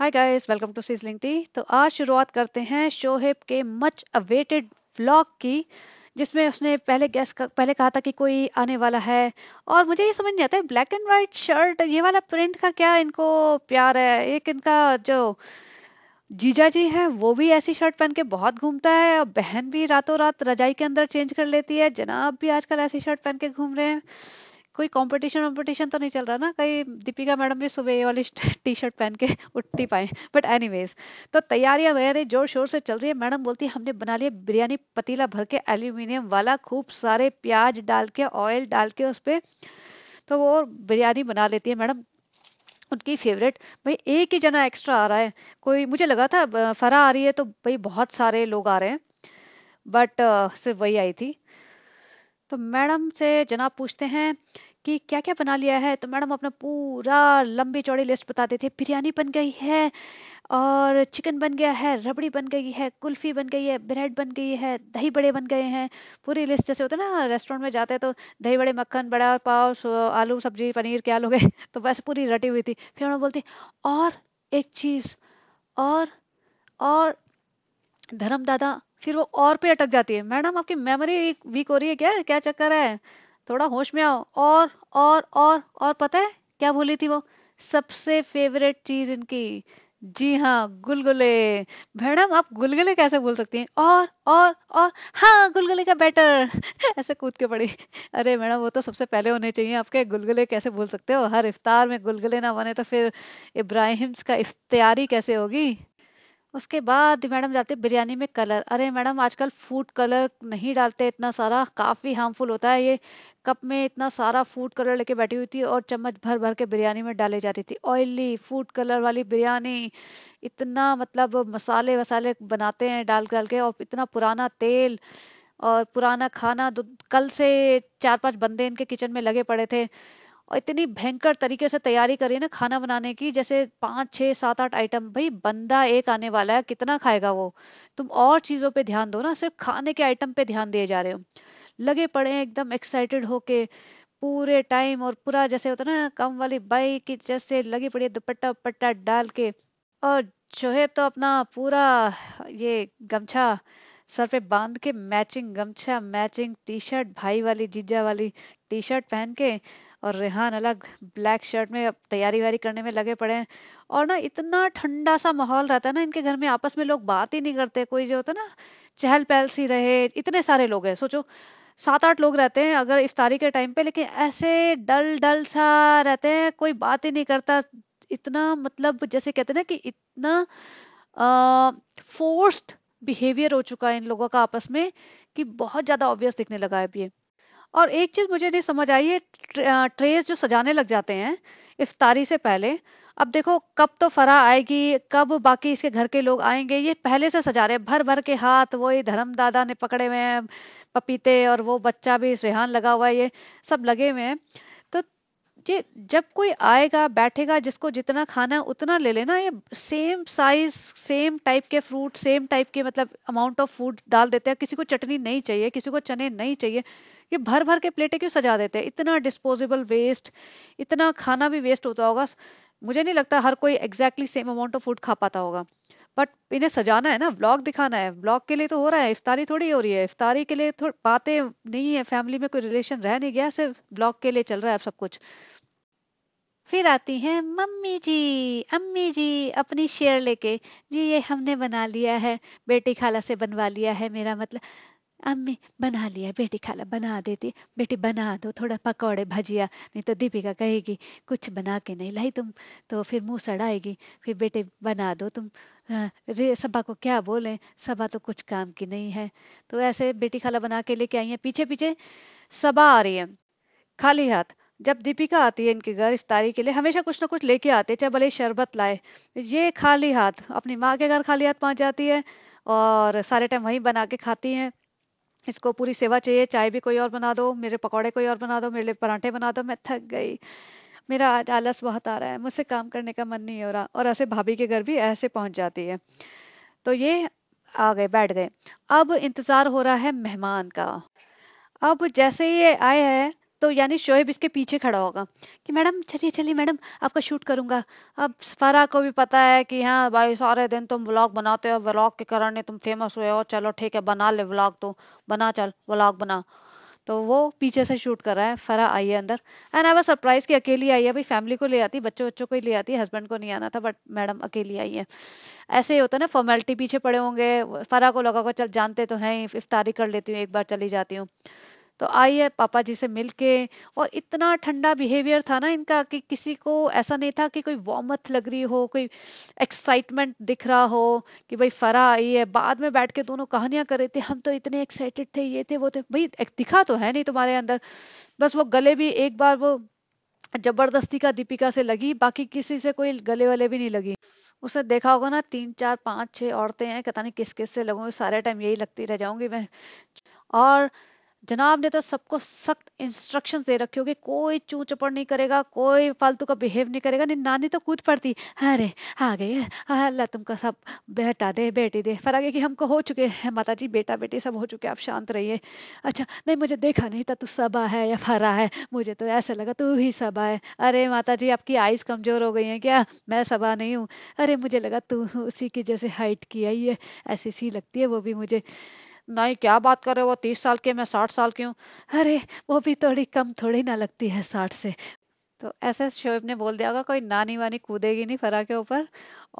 hi guys welcome to sizzling tea तो आज शुरुआत करते हैं शोहेब के मच अवेटेड व्लॉग की जिसमें उसने पहले गैस पहले कहा था कि कोई आने वाला है और मुझे ये समझ नहीं आता है ब्लैक एंड वाइट शर्ट ये वाला प्रिंट का क्या इनको प्यार है एक इनका जो जीजा जी हैं वो भी ऐसी शर्ट पहन के बहुत घूमता है और बहन भी रातों रात रजाई के अंदर चेंज कर लेती है जनाब भी आजकल ऐसी शर्ट पहन के घूम रहे हैं कोई कंपटीशन वम्पटिशन तो नहीं चल रहा ना कहीं दीपिका मैडम भी सुबह ये वाली टी शर्ट पहन के उठती पाए बट एनीवेज तो तैयारियां वगैरह जोर शोर से चल रही है मैडम बोलती है हमने बना लिया बिरयानी पतीला भर के एल्यूमिनियम वाला खूब सारे प्याज डाल के ऑयल डाल के उस पर तो वो बिरयानी बना लेती है मैडम उनकी फेवरेट भाई एक ही जना एक्स्ट्रा आ रहा है कोई मुझे लगा था फरा आ रही है तो भाई बहुत सारे लोग आ रहे हैं बट सिर्फ वही आई थी तो मैडम से जनाब पूछते हैं कि क्या क्या बना लिया है तो मैडम अपना पूरा लंबी चौड़ी लिस्ट बता थे बिरयानी बन गई है और चिकन बन गया है रबड़ी बन गई है कुल्फ़ी बन गई है ब्रेड बन गई है दही बड़े बन गए हैं पूरी लिस्ट जैसे होता है ना रेस्टोरेंट में जाते हैं तो दही बड़े मक्खन बड़ा पाव आलू सब्जी पनीर क्या लोगे तो वैसे पूरी रटी हुई थी फिर उन्होंने बोलती और एक चीज़ और और धर्म दादा फिर वो और पे अटक जाती है मैडम आपकी मेमोरी वीक हो रही है क्या क्या चक्कर है थोड़ा होश में आओ और और और और पता है क्या बोली थी वो सबसे फेवरेट चीज इनकी जी हाँ गुलगुले मैडम आप गुलगुले कैसे बोल सकती हैं और और और हाँ गुलगुले का बेटर ऐसे कूद के पड़ी अरे मैडम वो तो सबसे पहले होने चाहिए आपके गुलगुले कैसे बोल सकते हो हर इफ्तार में गुलगुले ना बने तो फिर इब्राहिम्स का इफ्तियारी कैसे होगी उसके बाद मैडम जाते बिरयानी में कलर अरे मैडम आजकल फूड कलर नहीं डालते इतना सारा काफ़ी हार्मफुल होता है ये कप में इतना सारा फूड कलर लेके बैठी हुई थी और चम्मच भर भर के बिरयानी में डाले जा रही थी ऑयली फूड कलर वाली बिरयानी इतना मतलब मसाले वसाले बनाते हैं डाल डाल के और इतना पुराना तेल और पुराना खाना कल से चार पांच बंदे इनके किचन में लगे पड़े थे और इतनी भयंकर तरीके से तैयारी करी ना खाना बनाने की जैसे पांच छह सात आठ आइटम भाई बंदा एक आने वाला है कितना खाएगा वो तुम और चीज़ों पे ध्यान दो ना सिर्फ खाने के आइटम पे ध्यान दिए जा रहे हो लगे पड़े एकदम एक्साइटेड होके पूरे टाइम और पूरा जैसे होता ना कम वाली बाई की जैसे लगी पड़ी दुपट्टा उपट्टा डाल के और शोहेब तो अपना पूरा ये गमछा सर पे बांध के मैचिंग गमछा मैचिंग टी शर्ट भाई वाली जीजा वाली टी शर्ट पहन के और रेहान अलग ब्लैक शर्ट में तैयारी वारी करने में लगे पड़े हैं और ना इतना ठंडा सा माहौल रहता है ना इनके घर में आपस में लोग बात ही नहीं करते कोई जो होता है ना चहल पहल सी रहे इतने सारे लोग हैं सोचो सात आठ लोग रहते हैं अगर इफ्तारी के टाइम पे लेकिन ऐसे डल डल सा रहते हैं कोई बात ही नहीं करता इतना मतलब जैसे कहते ना कि इतना फोर्स्ड बिहेवियर हो चुका है इन लोगों का आपस में कि बहुत ज़्यादा ऑब्वियस दिखने लगा है अब ये और एक चीज़ मुझे नहीं समझ आई है ट्रेस जो सजाने लग जाते हैं इफ्तारी से पहले अब देखो कब तो फरा आएगी कब बाकी इसके घर के लोग आएंगे ये पहले से सजा रहे भर भर के हाथ वो धर्म दादा ने पकड़े हुए हैं पपीते और वो बच्चा भी रेहान लगा हुआ है ये सब लगे हुए हैं तो ये जब कोई आएगा बैठेगा जिसको जितना खाना है उतना ले लेना ये सेम साइज सेम टाइप के फ्रूट सेम टाइप के मतलब अमाउंट ऑफ फूड डाल देते हैं किसी को चटनी नहीं चाहिए किसी को चने नहीं चाहिए ये भर भर के प्लेटें क्यों सजा देते हैं इतना डिस्पोजेबल वेस्ट इतना खाना भी वेस्ट होता होगा मुझे नहीं लगता हर कोई exactly same amount of food खा पाता होगा बट इन्हें सजाना है ना ब्लॉग दिखाना है ब्लॉग के लिए तो हो रहा है इफ्तारी थोड़ी हो रही है इफ्तारी के लिए थोड़ी बातें नहीं है फैमिली में कोई रिलेशन रह नहीं गया सिर्फ ब्लॉग के लिए चल रहा है सब कुछ फिर आती हैं मम्मी जी अम्मी जी अपनी शेयर लेके जी ये हमने बना लिया है बेटी खाला से बनवा लिया है मेरा मतलब अम्मी बना लिया बेटी खाला बना देती बेटी बना दो थोड़ा पकौड़े भजिया नहीं तो दीपिका कहेगी कुछ बना के नहीं लाई तुम तो फिर मुंह सड़ाएगी फिर बेटे बना दो तुम रे सबा को क्या बोले सबा तो कुछ काम की नहीं है तो ऐसे बेटी खाला बना के लेके आई है पीछे पीछे सबा आ रही है खाली हाथ जब दीपिका आती है इनके घर इफ्तारी के लिए हमेशा कुछ ना कुछ लेके आते चाहे भले शरबत लाए ये खाली हाथ अपनी माँ के घर खाली हाथ पहुँच जाती है और सारे टाइम वहीं बना के खाती हैं इसको पूरी सेवा चाहिए चाय भी कोई और बना दो मेरे पकौड़े कोई और बना दो मेरे लिए पराठे बना दो मैं थक गई मेरा आज आलस बहुत आ रहा है मुझसे काम करने का मन नहीं हो रहा और ऐसे भाभी के घर भी ऐसे पहुंच जाती है तो ये आ गए बैठ गए अब इंतजार हो रहा है मेहमान का अब जैसे ये आए हैं तो यानी शोएब इसके पीछे खड़ा होगा कि मैडम चलिए चलिए मैडम आपका शूट करूंगा अब फरा को भी पता है कि हाँ भाई सारे दिन तुम व्लॉग बनाते हो व्लॉग के कारण तुम फेमस हुए हो चलो ठीक है बना ले व्लॉग तो बना चल व्लॉग बना तो वो पीछे से शूट कर रहा है फरा आई है अंदर एंड आई वॉज सरप्राइज कि अकेली आई है भाई फैमिली को ले आती बच्चों बच्चों को ही ले आती हस्बैंड को नहीं आना था बट मैडम अकेली आई है ऐसे ही होता है ना फॉर्मेलिटी पीछे पड़े होंगे फरा को लगा को चल जानते तो हैं इफ्तारी कर लेती हूँ एक बार चली जाती हूँ तो आइए पापा जी से मिलके और इतना ठंडा बिहेवियर था ना इनका कि किसी को ऐसा नहीं था कि कोई वॉमथ लग रही हो कोई एक्साइटमेंट दिख रहा हो कि भाई फरा आई है बाद में बैठ के दोनों कहानियां कर रहे थे हम तो इतने एक्साइटेड थे ये थे वो थे भाई दिखा तो है नहीं तुम्हारे अंदर बस वो गले भी एक बार वो जबरदस्ती का दीपिका से लगी बाकी किसी से कोई गले वाले भी नहीं लगी उसने देखा होगा ना तीन चार पांच छह औरतें हैं पता नहीं किस किस से लगूंगी सारे टाइम यही लगती रह जाऊंगी मैं और जनाब ने तो सबको सख्त इंस्ट्रक्शंस दे रखी होगी कोई चू चपड़ नहीं करेगा कोई फालतू का बिहेव नहीं करेगा नहीं नानी तो कूद पड़ती अरे आ गए अल्लाह तुमका सब बेटा दे बेटी दे फर्क आगे कि हमको हो चुके हैं माता जी बेटा बेटी सब हो चुके आप शांत रहिए अच्छा नहीं मुझे देखा नहीं था तू सबा है या फरा है मुझे तो ऐसा लगा तू ही सबा है अरे माता जी आपकी आइज़ कमज़ोर हो गई हैं क्या मैं सबा नहीं हूँ अरे मुझे लगा तू उसी की जैसे हाइट की आई है ऐसी सी लगती है वो भी मुझे नहीं क्या बात कर रहे हो तीस साल के मैं साठ साल की हूँ अरे वो भी थोड़ी कम थोड़ी ना लगती है साठ से तो ऐसे शोएब ने बोल दिया कोई नानी वानी कूदेगी नहीं फरा के ऊपर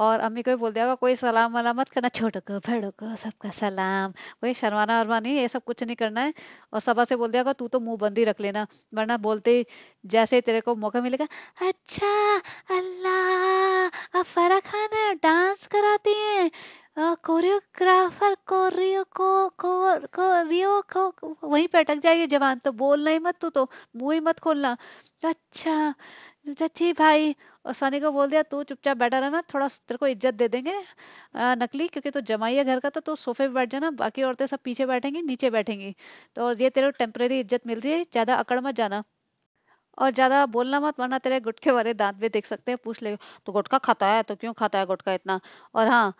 और अम्मी को भी बोल दिया कोई सलाम वाला मत करना छोटो को भेड़ो को सबका सलाम कोई शर्माना वर्मा नहीं ये सब कुछ नहीं करना है और सबा से बोल दिया होगा तू तो मुंह बंद ही रख लेना वरना बोलते ही जैसे ही तेरे को मौका मिलेगा अच्छा अल्लाह अब फरा खान डांस कराती है कोरियोग्राफर कोरियो को रियो को वहीं पे अटक जवान तो बोलना ही मत तू तो मुंह ही मत खोलना अच्छा चाची भाई और सनी को बोल दिया तू चुपचाप बैठा रहना थोड़ा तेरे को इज्जत दे देंगे आ, नकली क्योंकि तू जमाई है घर का तो तू सोफे पे बैठ जाना बाकी औरतें सब पीछे बैठेंगी नीचे बैठेंगी तो ये तेरे को टेम्परेरी इज्जत मिल रही है ज्यादा अकड़ मत जाना और ज्यादा बोलना मत वरना तेरे गुटके वाले दांत भी देख सकते हैं पूछ ले तो गुटका खाता है तो क्यों खाता है गुटका इतना और हाँ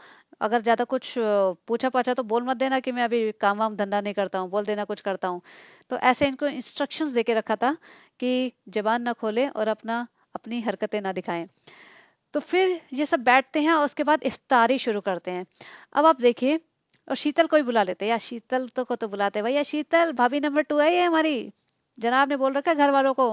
अगर ज्यादा कुछ पूछा पाछा तो बोल मत देना कि मैं अभी काम वाम धंधा नहीं करता हूँ बोल देना कुछ करता हूँ तो ऐसे इनको इंस्ट्रक्शन दे के रखा था कि जबान ना खोले और अपना अपनी हरकतें ना दिखाएं तो फिर ये सब बैठते हैं और उसके बाद इफ्तारी शुरू करते हैं अब आप देखिए और शीतल को भी बुला लेते हैं या शीतल तो को तो बुलाते हैं भैया शीतल भाभी नंबर टू आई है हमारी जनाब ने बोल रखा है घर वालों को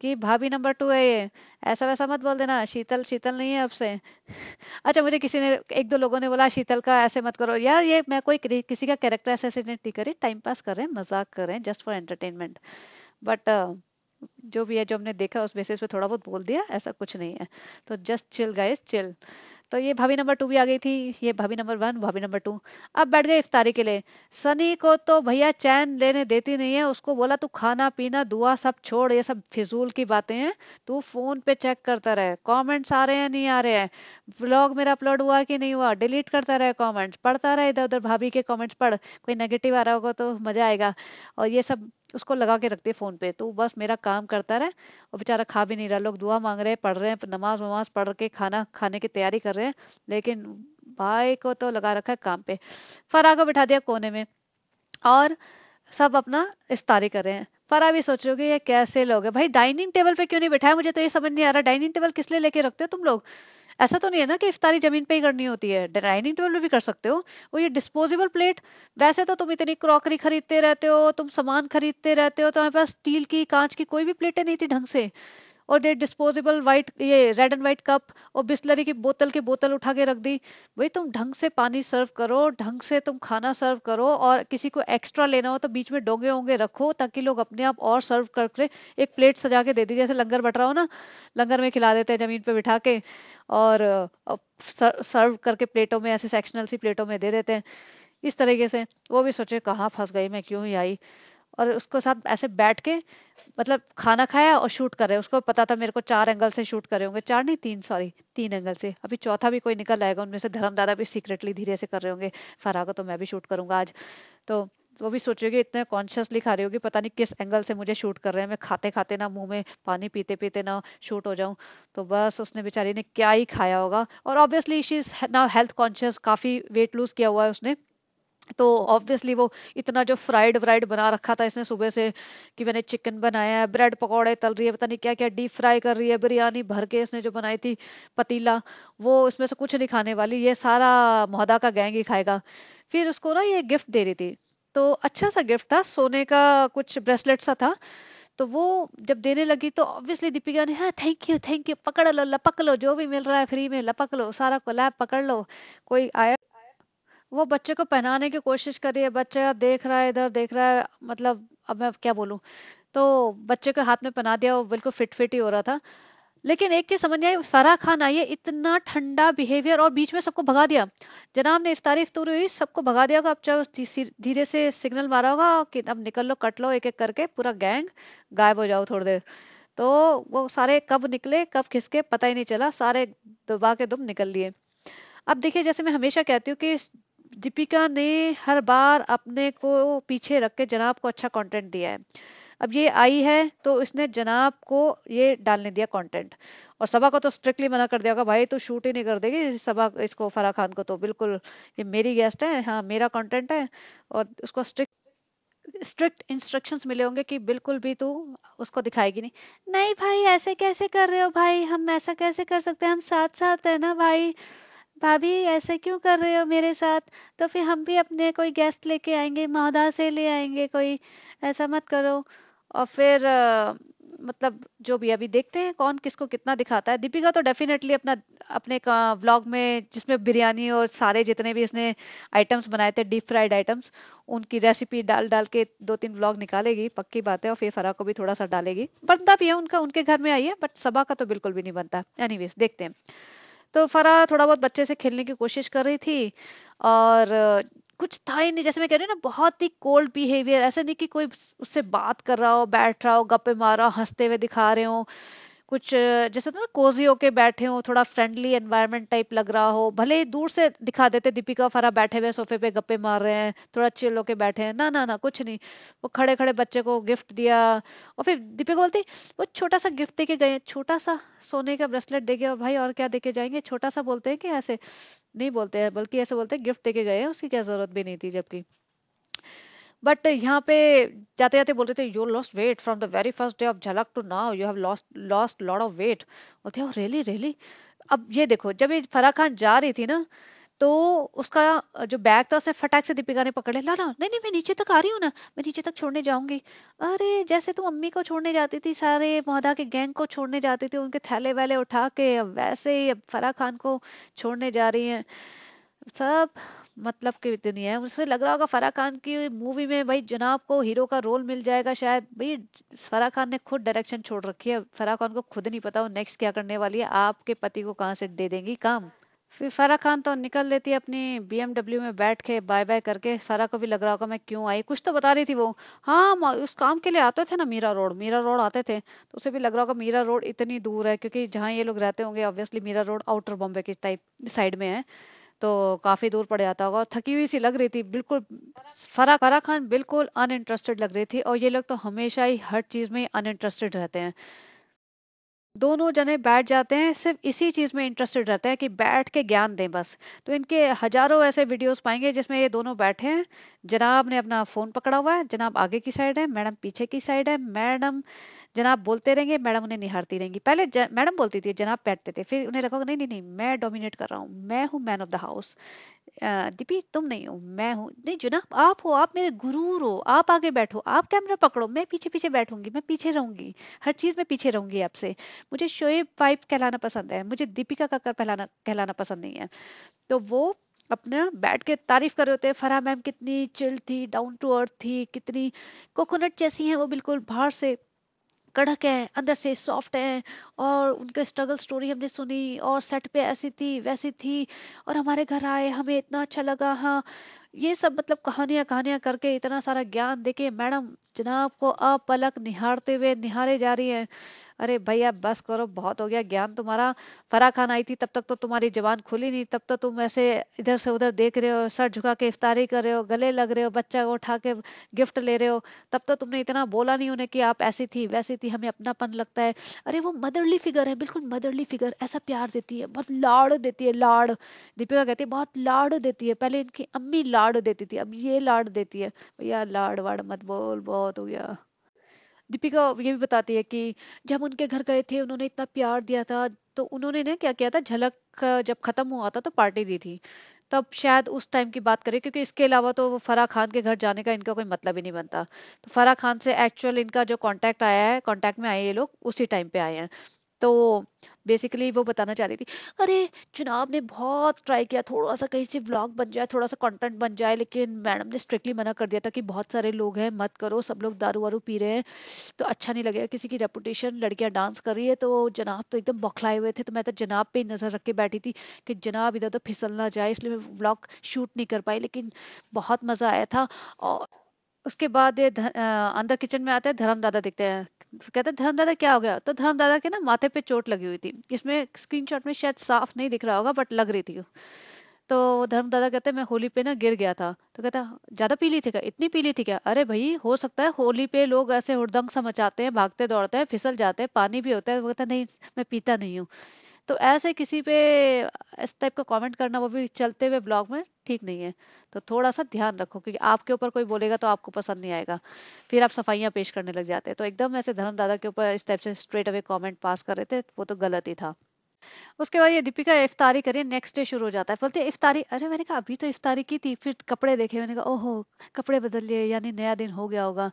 कि भाभी नंबर टू है ये ऐसा वैसा मत बोल देना शीतल शीतल नहीं है अब से अच्छा मुझे किसी ने एक दो लोगों ने बोला शीतल का ऐसे मत करो यार ये मैं कोई किसी का कैरेक्टर ऐसे नहीं करी टाइम पास करें मजाक करें जस्ट फॉर एंटरटेनमेंट बट जो भी है जो हमने देखा उस बेसिस पे थोड़ा बहुत बोल दिया ऐसा कुछ नहीं है तो जस्ट चिल गाइस चिल तो ये भाभी नंबर टू भी आ गई थी ये भाभी नंबर वन भाभी नंबर टू अब बैठ गए इफ्तारी के लिए सनी को तो भैया चैन लेने देती नहीं है उसको बोला तू खाना पीना दुआ सब छोड़ ये सब फिजूल की बातें हैं तू फोन पे चेक करता रहे कमेंट्स आ रहे हैं नहीं आ रहे हैं ब्लॉग मेरा अपलोड हुआ कि नहीं हुआ डिलीट करता रहे कॉमेंट्स पढ़ता रहे इधर उधर भाभी के कॉमेंट्स पढ़ कोई नेगेटिव आ रहा होगा तो मजा आएगा और ये सब उसको लगा के रखती है फ़ोन पे तो बस मेरा काम करता रहे और बेचारा खा भी नहीं रहा लोग दुआ मांग रहे पढ़ रहे हैं नमाज वमाज पढ़ के खाना खाने की तैयारी कर रहे रहे हैं लेकिन भाई को तो लगा रखा है काम पे फरा को बिठा दिया कोने में और सब अपना इफ्तारी कर रहे हैं फरा भी सोच रहे हो ये कैसे लोग है भाई डाइनिंग टेबल पे क्यों नहीं बैठा है मुझे तो ये समझ नहीं आ रहा डाइनिंग टेबल किस लिए लेके रखते हो तुम लोग ऐसा तो नहीं है ना कि इफ्तारी जमीन पे ही करनी होती है डाइनिंग टेबल पे भी कर सकते हो वो ये डिस्पोजेबल प्लेट वैसे तो तुम इतनी क्रॉकरी खरीदते रहते हो तुम सामान खरीदते रहते हो तो हमारे पास स्टील की कांच की कोई भी प्लेटें नहीं थी ढंग से और डेढ़ डिस्पोजेबल वाइट ये रेड एंड वाइट कप और बिस्लरी की बोतल की बोतल उठा के रख दी भाई तुम ढंग से पानी सर्व करो ढंग से तुम खाना सर्व करो और किसी को एक्स्ट्रा लेना हो तो बीच में डोंगे होंगे रखो ताकि लोग अपने आप और सर्व करके एक प्लेट सजा के दे दी जैसे लंगर बट रहा हो ना लंगर में खिला देते हैं जमीन पर बिठा के और सर्व करके प्लेटों में ऐसे सेक्शनल सी प्लेटों में दे देते हैं इस तरीके से वो भी सोचे कहाँ फंस गई मैं क्यों ही आई और उसको साथ ऐसे बैठ के मतलब खाना खाया और शूट कर रहे उसको पता था मेरे को चार एंगल से शूट करे होंगे चार नहीं तीन सॉरी तीन एंगल से अभी चौथा भी कोई निकल आएगा उनमें से धर्म दादा भी सीक्रेटली धीरे से कर रहे होंगे फरागा तो मैं भी शूट करूंगा आज तो वो भी सोच रही इतने कॉन्शियसली खा रही होगी पता नहीं किस एंगल से मुझे शूट कर रहे हैं मैं खाते खाते ना मुंह में पानी पीते पीते ना शूट हो जाऊं तो बस उसने बेचारी ने क्या ही खाया होगा और obviously she is now health conscious काफ़ी वेट लूज किया हुआ है उसने तो ऑब्वियसली वो इतना जो फ्राइड व्राइड बना रखा था इसने सुबह से कि मैंने चिकन बनाया है ब्रेड पकौड़े तल रही है पता नहीं क्या क्या डीप फ्राई कर रही है बिरयानी भर के इसने जो बनाई थी पतीला वो उसमें से कुछ नहीं खाने वाली ये सारा मोहदा का गैंग ही खाएगा फिर उसको ना ये गिफ्ट दे रही थी तो अच्छा सा गिफ्ट था सोने का कुछ ब्रेसलेट सा था तो वो जब देने लगी तो ऑब्वियसली दीपिका ने हाँ थैंक यू थैंक यू पकड़ लो लपक लो जो भी मिल रहा है फ्री में लपक लो सारा कोलैब पकड़ लो कोई आया वो बच्चे को पहनाने की कोशिश कर रही है बच्चा देख रहा है इधर देख रहा है मतलब अब मैं क्या बोलूँ तो बच्चे के हाथ में पहना दिया वो बिल्कुल फिट फिट ही हो रहा था लेकिन एक चीज समझ नहीं आई फराह खान आई है इतना ठंडा बिहेवियर और बीच में सबको भगा दिया जनाब ने इफ्तारी इफ्तूर हुई सबको भगा दिया होगा अब चलो धीरे से सिग्नल मारा होगा कि अब निकल लो कट लो एक एक करके पूरा गैंग गायब हो जाओ थोड़ी देर तो वो सारे कब निकले कब खिसके पता ही नहीं चला सारे दबा के दुम निकल लिए अब देखिए जैसे मैं हमेशा कहती हूँ कि दीपिका ने हर बार अपने को पीछे रख के जनाब को अच्छा कंटेंट दिया है अब ये आई है तो इसने जनाब को ये डालने दिया कंटेंट और सभा को तो स्ट्रिक्टली मना कर दिया होगा भाई तो शूट ही नहीं कर देगी सभा इसको फराह खान को तो बिल्कुल ये मेरी गेस्ट है हाँ मेरा कंटेंट है और उसको स्ट्रिक्ट स्ट्रिक्ट इंस्ट्रक्शंस मिले होंगे कि बिल्कुल भी तू उसको दिखाएगी नहीं नहीं भाई ऐसे कैसे कर रहे हो भाई हम ऐसा कैसे कर सकते हैं हम साथ साथ है ना भाई भाभी ऐसे क्यों कर रहे हो मेरे साथ तो फिर हम भी अपने कोई गेस्ट लेके आएंगे महोदा से ले आएंगे कोई ऐसा मत करो और फिर आ, मतलब जो भी अभी देखते हैं कौन किसको कितना दिखाता है दीपिका तो डेफिनेटली अपना अपने व्लॉग में जिसमें बिरयानी और सारे जितने भी इसने आइटम्स बनाए थे डीप फ्राइड आइटम्स उनकी रेसिपी डाल डाल के दो तीन व्लॉग निकालेगी पक्की बात है और फिर फरा को भी थोड़ा सा डालेगी बनता भी है उनका उनके घर में आई है बट सबा का तो बिल्कुल भी नहीं बनता एनी देखते हैं तो फरा थोड़ा बहुत बच्चे से खेलने की कोशिश कर रही थी और कुछ था ही नहीं जैसे मैं कह रही हूँ ना बहुत ही कोल्ड बिहेवियर ऐसा नहीं कि कोई उससे बात कर रहा हो बैठ रहा हो गप्पे मार रहा हो हंसते हुए दिखा रहे हो कुछ जैसे ना कोजी होके बैठे हो थोड़ा फ्रेंडली एनवायरनमेंट टाइप लग रहा हो भले ही दूर से दिखा देते दीपिका फरा बैठे हुए सोफे पे गप्पे मार रहे हैं थोड़ा चिल होके बैठे हैं ना ना ना कुछ नहीं वो खड़े खड़े बच्चे को गिफ्ट दिया और फिर दीपिका बोलती वो छोटा सा गिफ्ट दे के गए छोटा सा सोने का ब्रेसलेट दे के और भाई और क्या दे के जाएंगे छोटा सा बोलते हैं कि ऐसे नहीं बोलते हैं बल्कि ऐसे बोलते हैं गिफ्ट दे के गए हैं उसकी क्या जरूरत भी नहीं थी जबकि बट यहाँ पे जाते जाते बोलते थे you lost weight from the very first day of Jhalak to now you have lost lost lot of weight बोलते हो रियली रियली अब ये देखो जब ये फराह खान जा रही थी ना तो उसका जो बैग था उसने फटाक से दीपिका ने पकड़े ना नहीं नहीं मैं नीचे तक आ रही हूँ ना मैं नीचे तक छोड़ने जाऊंगी अरे जैसे तुम अम्मी को छोड़ने जाती थी सारे मोहदा के गैंग को छोड़ने जाती थी उनके थैले वैले उठा के अब वैसे ही अब फराह खान को छोड़ने जा रही हैं सब मतलब की इतनी है उससे लग रहा होगा फराह खान की मूवी में भाई जनाब को हीरो का रोल मिल जाएगा शायद भाई फराह खान ने खुद डायरेक्शन छोड़ रखी है फराह खान को खुद नहीं पता वो नेक्स्ट क्या करने वाली है आपके पति को कहाँ से दे देंगी काम फिर फराह खान तो निकल लेती है अपनी एमडब्ल्यू में बैठ के बाय बाय करके फराह को भी लग रहा होगा मैं क्यों आई कुछ तो बता रही थी वो हाँ उस काम के लिए आते थे ना मीरा रोड मीरा रोड आते थे तो उसे भी लग रहा होगा मीरा रोड इतनी दूर है क्योंकि जहाँ ये लोग रहते होंगे obviously Mira Road outer Bombay की टाइप साइड में है तो काफ़ी दूर पड़ जाता होगा थकी हुई सी लग रही थी बिल्कुल फरा फरा खान बिल्कुल अनइंटरेस्टेड लग रही थी और ये लोग तो हमेशा ही हर चीज़ में अनइंटरेस्टेड रहते हैं दोनों जने बैठ जाते हैं सिर्फ इसी चीज़ में इंटरेस्टेड रहते हैं कि बैठ के ज्ञान दें बस तो इनके हजारों ऐसे वीडियोस पाएंगे जिसमें ये दोनों बैठे हैं जनाब ने अपना फ़ोन पकड़ा हुआ है जनाब आगे की साइड है मैडम पीछे की साइड है मैडम जनाब बोलते रहेंगे मैडम उन्हें निहारती रहेंगी पहले मैडम बोलती थी जनाब बैठते थे फिर उन्हें लगा नहीं नहीं नहीं मैं डोमिनेट कर रहा हूँ मैं हूँ man of the house Deepi तुम नहीं हो मैं हूँ नहीं जनाब आप हो आप मेरे गुरूर हो आप आगे बैठो आप कैमरा पकड़ो मैं पीछे पीछे बैठूंगी मैं पीछे रहूंगी हर चीज में पीछे रहूंगी आपसे मुझे शोएब पाइप कहलाना पसंद है मुझे दीपिका कर पहलाना कहलाना पसंद नहीं है तो वो अपना बैठ के तारीफ कर रहे होते हैं फरा मैम कितनी चिल थी डाउन टू अर्थ थी कितनी कोकोनट जैसी हैं वो बिल्कुल बाहर से कड़क है अंदर से सॉफ्ट है और उनका स्ट्रगल स्टोरी हमने सुनी और सेट पे ऐसी थी वैसी थी और हमारे घर आए हमें इतना अच्छा लगा हाँ ये सब मतलब कहानियां कहानियां करके इतना सारा ज्ञान देके मैडम जनाब को अपलक निहारते हुए निहारे जा रही है अरे भैया बस करो बहुत हो गया ज्ञान तुम्हारा फरा खान आई थी तब तक तो तुम्हारी जबान खुली नहीं तब तो तुम ऐसे इधर से उधर देख रहे हो सर झुका के इफ्तारी कर रहे हो गले लग रहे हो बच्चा को उठा के गिफ्ट ले रहे हो तब तो तुमने इतना बोला नहीं उन्हें कि आप ऐसी थी वैसी थी हमें अपनापन लगता है अरे वो मदरली फिगर है बिल्कुल मदरली फिगर ऐसा प्यार देती है बहुत लाड़ देती है लाड़ दीपिका कहती है बहुत लाड़ देती है पहले इनकी अम्मी लाड़ देती थी अब ये लाड़ देती है भैया लाड़ वाड़ मत बोल बहुत हो गया दीपिका ये भी बताती है कि जब उनके घर गए थे उन्होंने इतना प्यार दिया था तो उन्होंने ना क्या किया था झलक जब खत्म हुआ था तो पार्टी दी थी तब शायद उस टाइम की बात करें क्योंकि इसके अलावा तो फराह खान के घर जाने का इनका कोई मतलब ही नहीं बनता तो फराह खान से एक्चुअल इनका जो कांटेक्ट आया है कांटेक्ट में आए ये लोग उसी टाइम पे आए हैं तो बेसिकली वो बताना चाह रही थी अरे जनाब ने बहुत ट्राई किया थोड़ा सा कहीं से व्लॉग बन जाए थोड़ा सा कंटेंट बन जाए लेकिन मैडम ने स्ट्रिक्टली मना कर दिया था कि बहुत सारे लोग हैं मत करो सब लोग दारू वारू पी रहे हैं तो अच्छा नहीं लगेगा किसी की रेपुटेशन लड़कियाँ डांस कर रही है तो जनाब तो एकदम बौखलाए हुए थे तो मैं तो जनाब पे नज़र रख के बैठी थी कि जनाब इधर तो फिसल ना जाए इसलिए मैं ब्लॉग शूट नहीं कर पाई लेकिन बहुत मज़ा आया था और उसके बाद ये अंदर किचन में आते हैं धर्म दादा दिखते हैं तो कहते हैं धर्म दादा क्या हो गया तो धर्म दादा के ना माथे पे चोट लगी हुई थी इसमें स्क्रीनशॉट में शायद साफ नहीं दिख रहा होगा बट लग रही थी तो धर्म दादा कहते मैं होली पे ना गिर गया था तो कहता ज्यादा पीली थी क्या इतनी पीली थी क्या अरे भाई हो सकता है होली पे लोग ऐसे हुड़दंग सा मचाते हैं भागते दौड़ते हैं फिसल जाते हैं पानी भी होता है वो कहता नहीं मैं पीता नहीं हूँ तो ऐसे किसी पे इस टाइप का कमेंट करना वो भी चलते हुए ब्लॉग में ठीक नहीं है तो थोड़ा सा ध्यान रखो क्योंकि आपके ऊपर कोई बोलेगा तो आपको पसंद नहीं आएगा फिर आप सफाइयाँ पेश करने लग जाते हैं तो एकदम ऐसे धर्म दादा के ऊपर इस टाइप से स्ट्रेट अवे कॉमेंट पास कर रहे थे वो तो गलत ही था उसके बाद ये दीपिका इफ्तारी करिए नेक्स्ट डे शुरू हो जाता है बोलते इफ्तारी अरे मैंने कहा अभी तो इफ्तारी की थी फिर कपड़े देखे मैंने कहा ओहो कपड़े बदल लिए यानी नया दिन हो गया होगा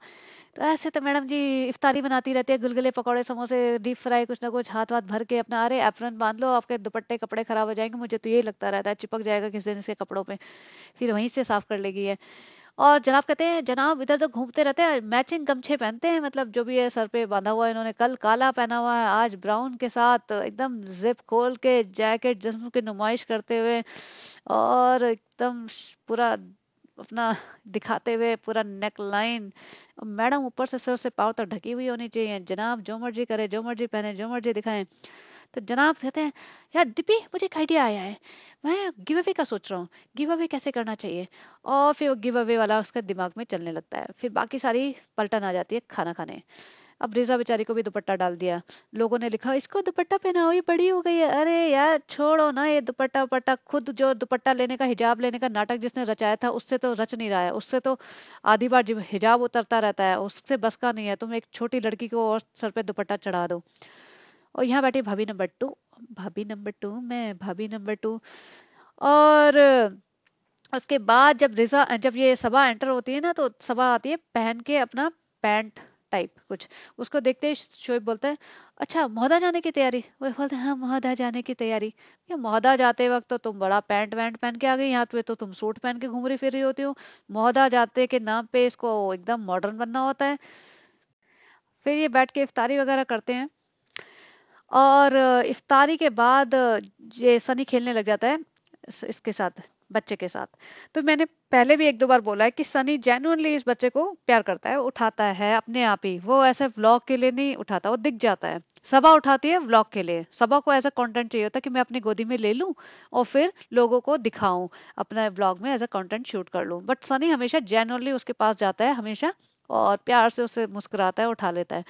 तो ऐसे तो मैडम जी इफ्तारी बनाती रहती है गुलगुले पकौड़े समोसे डीप फ्राई कुछ ना कुछ हाथ वाथ भर के अपना अरे एप्रन बांध लो आपके दुपट्टे कपड़े खराब हो जाएंगे मुझे तो यही लगता रहता है चिपक जाएगा किस दिन इसके कपड़ों पर फिर वहीं से साफ कर लेगी है और जनाब कहते हैं जनाब इधर तो घूमते रहते हैं मैचिंग गमछे पहनते हैं मतलब जो भी है सर पे बांधा हुआ है इन्होंने कल काला पहना हुआ है आज ब्राउन के साथ एकदम जिप खोल के जैकेट जिसम की नुमाइश करते हुए और एकदम पूरा अपना दिखाते हुए पूरा नेक लाइन मैडम ऊपर से सर से पाव तक ढकी हुई होनी चाहिए जनाब जो मर्जी करे जो मर्जी पहने जो मर्जी दिखाएं तो जनाब कहते हैं यार डिपी मुझे एक आइडिया आया है मैं गिव अवे का सोच रहा हूँ गिव अवे कैसे करना चाहिए और फिर वो गिव अवे वाला उसका दिमाग में चलने लगता है फिर बाकी सारी पलटन आ जाती है खाना खाने अब रिजा बेचारी को भी दुपट्टा डाल दिया लोगों ने लिखा इसको दुपट्टा पहनाओ ये बड़ी हो गई है अरे यार छोड़ो ना ये दुपट्टा उपट्टा खुद जो दुपट्टा लेने का हिजाब लेने का नाटक जिसने रचाया था उससे तो रच नहीं रहा है उससे तो आधी बार जब हिजाब उतरता रहता है उससे बस का नहीं है तुम एक छोटी लड़की को और सर पे दुपट्टा चढ़ा दो और यहाँ बैठे भाभी नंबर टू भाभी नंबर टू में भाभी नंबर टू और उसके बाद जब रिजा जब ये सभा एंटर होती है ना तो सभा आती है पहन के अपना पैंट टाइप कुछ उसको देखते ही शोएब बोलता है अच्छा महोदा जाने की तैयारी वो बोलते हैं हाँ महोदा जाने की तैयारी ये महोदा जाते वक्त तो तुम बड़ा पैंट वैंट पहन के आ गई यहाँ पे तो तुम सूट पहन के घूम रही फिर रही होती हो महोदा जाते के नाम पे इसको एकदम मॉडर्न बनना होता है फिर ये बैठ के इफ्तारी वगैरह करते हैं और इफ्तारी के बाद ये सनी खेलने लग जाता है इसके साथ बच्चे के साथ तो मैंने पहले भी एक दो बार बोला है कि सनी जेनुअनली इस बच्चे को प्यार करता है उठाता है अपने आप ही वो ऐसे व्लॉग के लिए नहीं उठाता वो दिख जाता है सबा उठाती है व्लॉग के लिए सबा को ऐसा कंटेंट चाहिए होता है कि मैं अपनी गोदी में ले लूँ और फिर लोगों को दिखाऊं अपना व्लॉग में एज अ कंटेंट शूट कर लूँ बट सनी हमेशा जेनुअनली उसके पास जाता है हमेशा और प्यार से उसे मुस्कुराता है उठा लेता है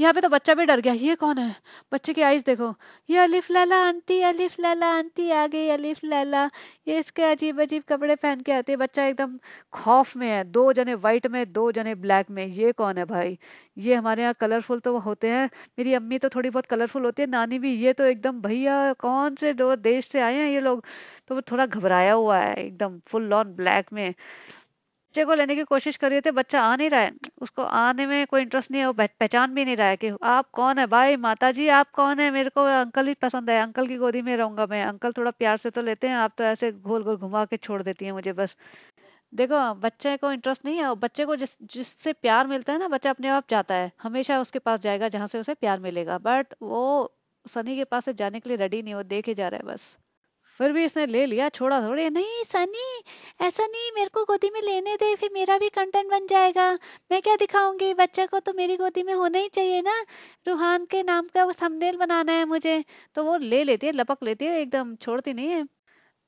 यहाँ पे तो बच्चा भी डर गया ये कौन है बच्चे की आईज देखो ये अलिफ लैला आंटी अलिफ लैला आंटी आ गई अलिफ लैला ये इसके अजीब अजीब कपड़े पहन के आते बच्चा एकदम खौफ में है दो जने व्हाइट में दो जने ब्लैक में ये कौन है भाई ये हमारे यहाँ कलरफुल तो होते हैं मेरी अम्मी तो थोड़ी बहुत कलरफुल होती है नानी भी ये तो एकदम भैया कौन से दो देश से आए हैं ये लोग तो वो थोड़ा घबराया हुआ है एकदम फुल ऑन ब्लैक में बच्चे को लेने की कोशिश कर रहे थे बच्चा आ नहीं रहा है उसको आने में कोई इंटरेस्ट नहीं है वो पहचान भी नहीं रहा है कि आप कौन है भाई माता जी आप कौन है मेरे को अंकल ही पसंद है अंकल की गोदी में रहूंगा मैं अंकल थोड़ा प्यार से तो लेते हैं आप तो ऐसे घोल घोल घुमा के छोड़ देती है मुझे बस देखो बच्चे को इंटरेस्ट नहीं है और बच्चे को जिस जिससे प्यार मिलता है ना बच्चा अपने आप जाता है हमेशा उसके पास जाएगा जहाँ से उसे प्यार मिलेगा बट वो सनी के पास से जाने के लिए रेडी नहीं वो देखे जा रहा है बस फिर भी इसने ले लिया छोड़ा थोड़ी नहीं सनी ऐसा नहीं मेरे को गोदी में लेने दे फिर मेरा भी कंटेंट बन जाएगा मैं क्या दिखाऊंगी बच्चे को तो मेरी गोदी में होना ही चाहिए ना रूहान के नाम का थंबनेल बनाना है मुझे तो वो ले लेती है लपक लेती है एकदम छोड़ती नहीं है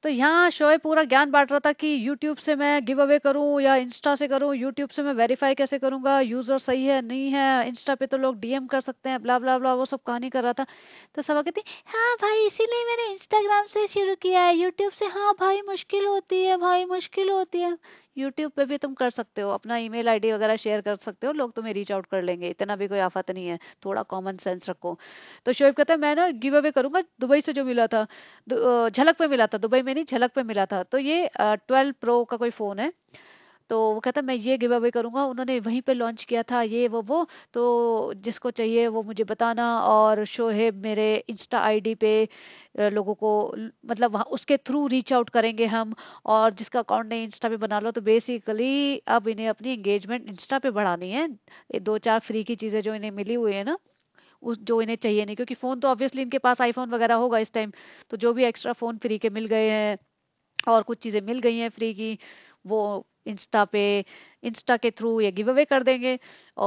तो यहाँ शोए पूरा ज्ञान बांट रहा था कि यूट्यूब से मैं गिव अवे करूँ या इंस्टा से करूँ यूट्यूब से मैं वेरीफाई कैसे करूँगा यूज़र सही है नहीं है इंस्टा पे तो लोग डीएम कर सकते हैं ब्ला ब्ला ब्ला वो सब कहानी कर रहा था तो सबा कहती हाँ भाई इसीलिए मैंने इंस्टाग्राम से शुरू किया है यूट्यूब से हाँ भाई मुश्किल होती है भाई मुश्किल होती है यूट्यूब पे भी तुम कर सकते हो अपना ईमेल आईडी वगैरह शेयर कर सकते हो लोग तुम्हें रीच आउट कर लेंगे इतना भी कोई आफत नहीं है थोड़ा कॉमन सेंस रखो तो शोएब कहता है मैं ना गिव अवे करूंगा दुबई से जो मिला था झलक पे मिला था दुबई में नहीं झलक पे मिला था तो ये ट्वेल्व प्रो का कोई फ़ोन है तो वो कहता मैं ये गिव अवे करूँगा उन्होंने वहीं पर लॉन्च किया था ये वो वो तो जिसको चाहिए वो मुझे बताना और शोहेब मेरे इंस्टा आईडी पे लोगों को मतलब वहाँ उसके थ्रू रीच आउट करेंगे हम और जिसका अकाउंट नहीं इंस्टा पे बना लो तो बेसिकली अब इन्हें अपनी एंगेजमेंट इंस्टा पे बढ़ानी है दो चार फ्री की चीज़ें जो इन्हें मिली हुई है ना उस जो इन्हें चाहिए नहीं क्योंकि फ़ोन तो ऑब्वियसली इनके पास आईफोन वगैरह होगा इस टाइम तो जो भी एक्स्ट्रा फ़ोन फ्री के मिल गए हैं और कुछ चीज़ें मिल गई हैं फ्री की वो इंस्टा पे इंस्टा के थ्रू ये गिव अवे कर देंगे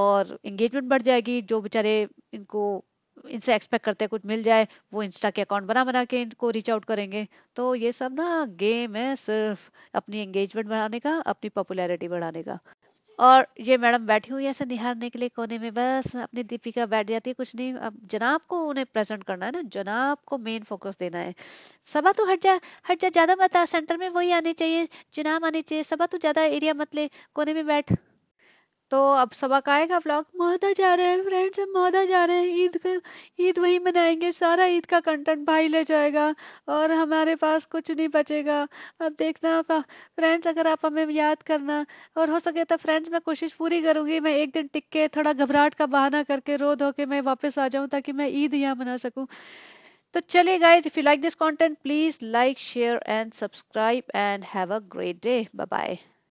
और इंगेजमेंट बढ़ जाएगी जो बेचारे इनको इनसे एक्सपेक्ट करते हैं कुछ मिल जाए वो इंस्टा के अकाउंट बना बना के इनको रीच आउट करेंगे तो ये सब ना गेम है सिर्फ अपनी एंगेजमेंट बढ़ाने का अपनी पॉपुलैरिटी बढ़ाने का और ये मैडम बैठी हुई ऐसे निहारने के लिए कोने में बस अपनी दीपिका बैठ जाती है कुछ नहीं अब जनाब को उन्हें प्रेजेंट करना है ना जनाब को मेन फोकस देना है सभा तो हट जा हट जा ज़्यादा मत आ सेंटर में वही आने चाहिए जनाब आने चाहिए सभा तो ज़्यादा एरिया मत ले कोने में बैठ तो अब सबक आएगा व्लॉग महदा जा रहे हैं फ्रेंड्स हम जा रहे हैं ईद का ईद वही मनाएंगे सारा ईद का कंटेंट भाई ले जाएगा और हमारे पास कुछ नहीं बचेगा अब देखना फ्रेंड्स अगर आप हमें याद करना और हो सके तो फ्रेंड्स मैं कोशिश पूरी करूंगी मैं एक दिन टिक के थोड़ा घबराहट का बहाना करके रो धो के मैं वापस आ जाऊँ ताकि मैं ईद यहाँ मना सकूँ तो चलिए guys if you like this content please like share and subscribe and have a great day bye